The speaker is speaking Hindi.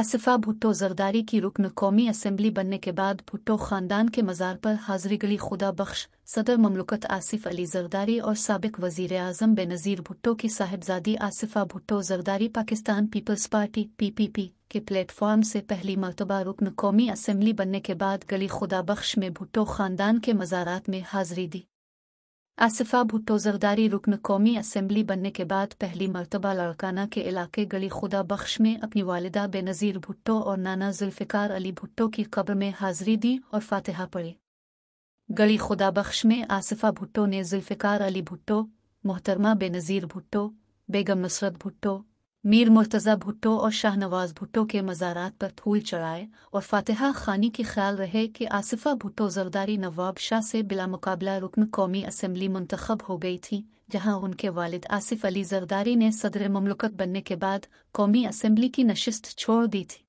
आसिफा भुट्टो जरदारी की रुकन कौमी असम्बली बनने के बाद भुट्टो खानदान के मज़ार पर हाजिरी गली खुदा बख्श सदर ममलुकत आसिफ अली जरदारी और सबक वजीर आजम बेनज़ीर भुट्टो की साहिबजादी आसिफा भुट्टो जरदारी पाकिस्तान पीपल्स पार्टी पीपीपी के प्लेटफॉर्म से पहली मरतबा रुकन कौमी असम्बली बनने के बाद गली खुदा बख्श में भुट्टो खानदान के मज़ारात में हाजिरी दी आसफ़ा भुट्टो जरदारी रुकन कौमी असम्बली बनने के बाद पहली मरतबा लड़काना के इलाके गली खुदा बख्श में अपनी वालदा बेनज़ीर भुट्टो और नाना जुल्फ़िकार अली भुट्टो की कब्र में हाजिरी दी और फातिहा पढ़ी गली खुदा बख्श में आसिफा भुट्टो ने जुल्फ़िकार अली भुट्टो मोहतरमा बेनज़ीर भुट्टो बेगम नसरत भुट्टो मीर मुर्तज़ा भुट्टो और शाहनवाज भुट्टो के मज़ारात पर फूल चढ़ाए और फातिहा खानी की ख्याल रहे कि आसिफा भुट्टो जरदारी नवाब शाह से बिला मुकाबला रुकन कौमी असम्बली मुंतखब हो गई थी जहां उनके वालिद आसिफ अली जरदारी ने सदर ममलकत बनने के बाद कौमी असम्बली की नशस्त छोड़ दी थी